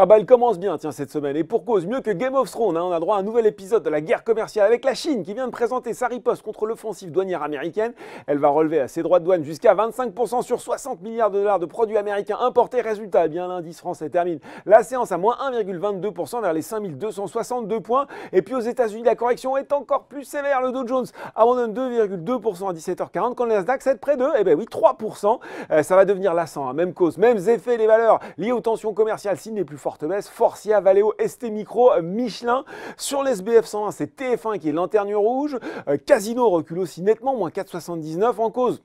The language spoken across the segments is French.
Ah bah elle commence bien, tiens, cette semaine. Et pour cause, mieux que Game of Thrones, hein, on a droit à un nouvel épisode de la guerre commerciale avec la Chine qui vient de présenter sa riposte contre l'offensive douanière américaine. Elle va relever à ses droits de douane jusqu'à 25% sur 60 milliards de dollars de produits américains importés. Résultat, eh bien l'indice français termine la séance à moins 1,22% vers les 5262 points. Et puis aux États-Unis, la correction est encore plus sévère. Le Dow Jones abandonne 2,2% à 17h40 quand le Nasdaq cède près de, eh ben oui, 3%. Euh, ça va devenir lassant. Hein. Même cause, même effets, les valeurs liées aux tensions commerciales signe les plus fortes forte baisse. Forcia, Valeo, ST Micro, euh, Michelin. Sur l'SBF 101, c'est TF1 qui est lanterne rouge. Euh, Casino recule aussi nettement, moins 4,79 en cause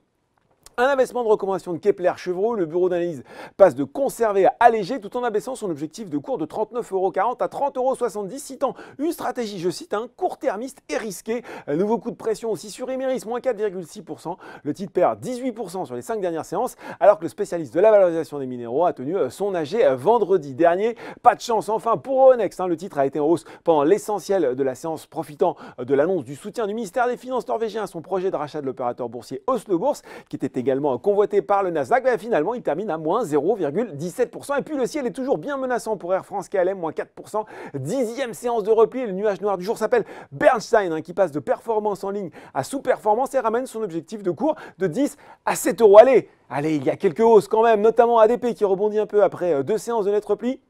un abaissement de recommandation de Kepler-Chevreau, le bureau d'analyse passe de conserver à alléger tout en abaissant son objectif de cours de 39,40€ à 30,70€, citant une stratégie, je cite, un hein, court-termiste et risquée. Un nouveau coup de pression aussi sur Emeris, moins 4,6%. Le titre perd 18% sur les 5 dernières séances, alors que le spécialiste de la valorisation des minéraux a tenu euh, son AG euh, vendredi dernier. Pas de chance enfin pour Onex, hein. le titre a été en hausse pendant l'essentiel de la séance, profitant euh, de l'annonce du soutien du ministère des Finances norvégien à son projet de rachat de l'opérateur boursier Oslo Bourse, qui était également convoité par le Nasdaq, ben, finalement il termine à moins 0,17%. Et puis le ciel est toujours bien menaçant pour Air France KLM, moins 4%. Dixième séance de repli, le nuage noir du jour s'appelle Bernstein, hein, qui passe de performance en ligne à sous-performance et ramène son objectif de cours de 10 à 7 euros. Allez, allez, il y a quelques hausses quand même, notamment ADP qui rebondit un peu après euh, deux séances de net repli.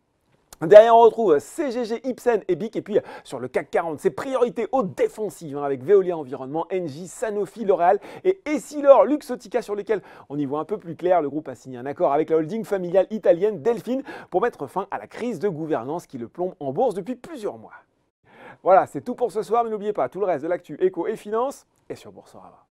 Derrière, on retrouve CGG, Ipsen et BIC. Et puis, sur le CAC 40, c'est priorités aux défensives hein, avec Veolia Environnement, Engie, Sanofi, L'Oréal et Essilor, Luxotica, sur lesquels on y voit un peu plus clair. Le groupe a signé un accord avec la holding familiale italienne Delphine pour mettre fin à la crise de gouvernance qui le plombe en bourse depuis plusieurs mois. Voilà, c'est tout pour ce soir, mais n'oubliez pas, tout le reste de l'actu éco et finance est sur Boursorama.